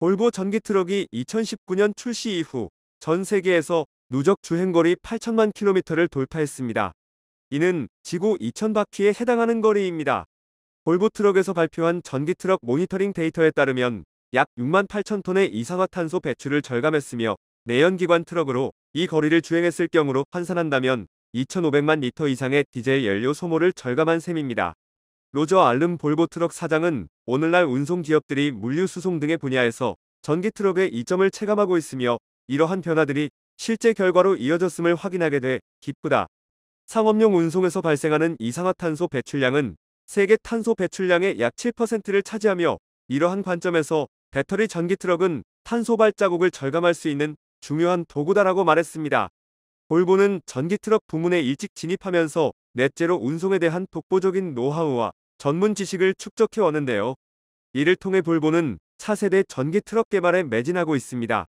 볼보 전기 트럭이 2019년 출시 이후 전 세계에서 누적 주행거리 8천만 킬로미터를 돌파했습니다. 이는 지구 2천바퀴에 해당하는 거리입니다. 볼보 트럭에서 발표한 전기 트럭 모니터링 데이터에 따르면 약 6만 8천 톤의 이산화탄소 배출을 절감했으며 내연기관 트럭으로 이 거리를 주행했을 경우로 환산한다면 2,500만 리터 이상의 디젤 연료 소모를 절감한 셈입니다. 로저 알름 볼보 트럭 사장은 오늘날 운송 기업들이 물류 수송 등의 분야에서 전기 트럭의 이점을 체감하고 있으며 이러한 변화들이 실제 결과로 이어졌음을 확인하게 돼 기쁘다. 상업용 운송에서 발생하는 이산화탄소 배출량은 세계 탄소 배출량의 약 7%를 차지하며 이러한 관점에서 배터리 전기 트럭은 탄소 발자국을 절감할 수 있는 중요한 도구다라고 말했습니다. 볼보는 전기트럭 부문에 일찍 진입하면서 넷째로 운송에 대한 독보적인 노하우와 전문 지식을 축적해 왔는데요. 이를 통해 볼보는 차세대 전기트럭 개발에 매진하고 있습니다.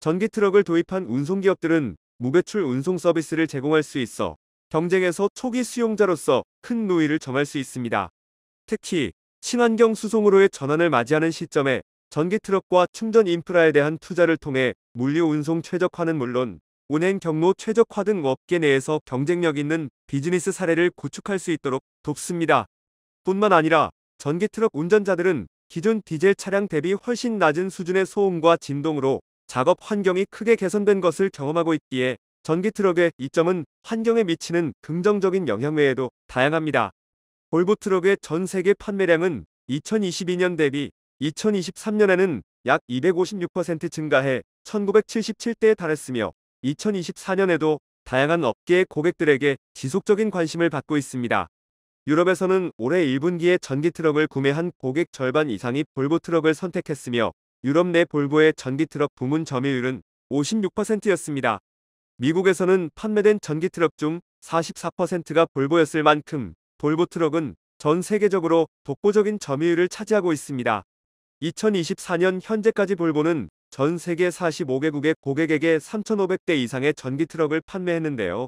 전기트럭을 도입한 운송기업들은 무배출 운송 서비스를 제공할 수 있어 경쟁에서 초기 수용자로서 큰 누이를 점할 수 있습니다. 특히 친환경 수송으로의 전환을 맞이하는 시점에 전기트럭과 충전 인프라에 대한 투자를 통해 물류 운송 최적화는 물론 운행 경로 최적화 등 업계 내에서 경쟁력 있는 비즈니스 사례를 구축할 수 있도록 돕습니다. 뿐만 아니라 전기 트럭 운전자들은 기존 디젤 차량 대비 훨씬 낮은 수준의 소음과 진동으로 작업 환경이 크게 개선된 것을 경험하고 있기에 전기 트럭의 이점은 환경에 미치는 긍정적인 영향 외에도 다양합니다. 볼보 트럭의 전 세계 판매량은 2022년 대비 2023년에는 약 256% 증가해 1977대에 달했으며 2024년에도 다양한 업계의 고객들에게 지속적인 관심을 받고 있습니다. 유럽에서는 올해 1분기에 전기 트럭을 구매한 고객 절반 이상이 볼보 트럭을 선택했으며 유럽 내 볼보의 전기 트럭 부문 점유율은 56%였습니다. 미국에서는 판매된 전기 트럭 중 44%가 볼보였을 만큼 볼보 트럭은 전 세계적으로 독보적인 점유율을 차지하고 있습니다. 2024년 현재까지 볼보는 전 세계 45개국의 고객에게 3,500대 이상의 전기 트럭을 판매했는데요.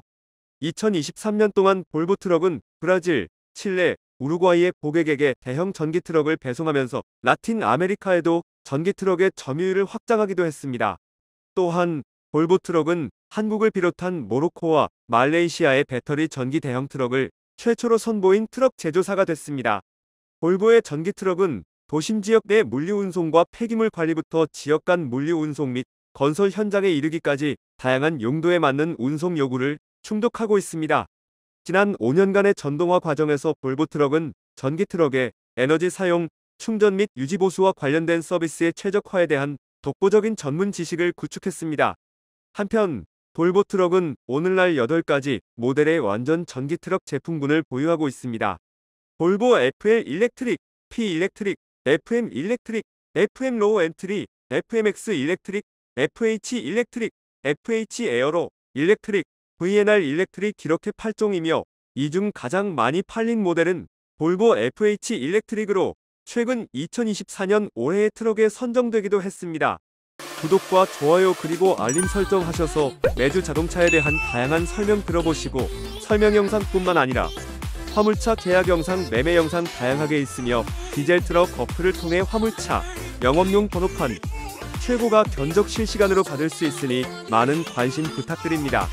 2023년 동안 볼보 트럭은 브라질, 칠레, 우루과이의 고객에게 대형 전기 트럭을 배송하면서 라틴 아메리카에도 전기 트럭의 점유율을 확장하기도 했습니다. 또한 볼보 트럭은 한국을 비롯한 모로코와 말레이시아의 배터리 전기 대형 트럭을 최초로 선보인 트럭 제조사가 됐습니다. 볼보의 전기 트럭은 도심 지역 내 물류운송과 폐기물 관리부터 지역 간 물류운송 및 건설 현장에 이르기까지 다양한 용도에 맞는 운송 요구를 충족하고 있습니다. 지난 5년간의 전동화 과정에서 볼보 트럭은 전기 트럭의 에너지 사용, 충전 및 유지 보수와 관련된 서비스의 최적화에 대한 독보적인 전문 지식을 구축했습니다. 한편 볼보 트럭은 오늘날 8가지 모델의 완전 전기 트럭 제품군을 보유하고 있습니다. 볼보 FL 일렉트릭, P 일렉트릭, FM 일렉트릭, FM 로우 엔트리, FMX 일렉트릭, FH 일렉트릭, FH 에어로 일렉트릭, VNR 일렉트릭 이렇게 8종이며 이 중 가장 많이 팔린 모델은 볼보 FH 일렉트릭으로 최근 2024년 올해의 트럭에 선정되기도 했습니다. 구독과 좋아요 그리고 알림 설정 하셔서 매주 자동차에 대한 다양한 설명 들어보시고 설명 영상뿐만 아니라 화물차 계약 영상, 매매 영상 다양하게 있으며 디젤 트럭 어프를 통해 화물차, 영업용 번호판, 최고가 견적 실시간으로 받을 수 있으니 많은 관심 부탁드립니다.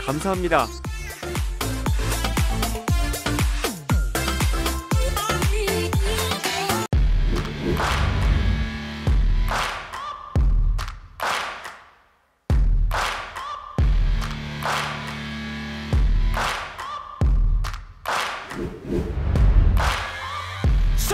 감사합니다.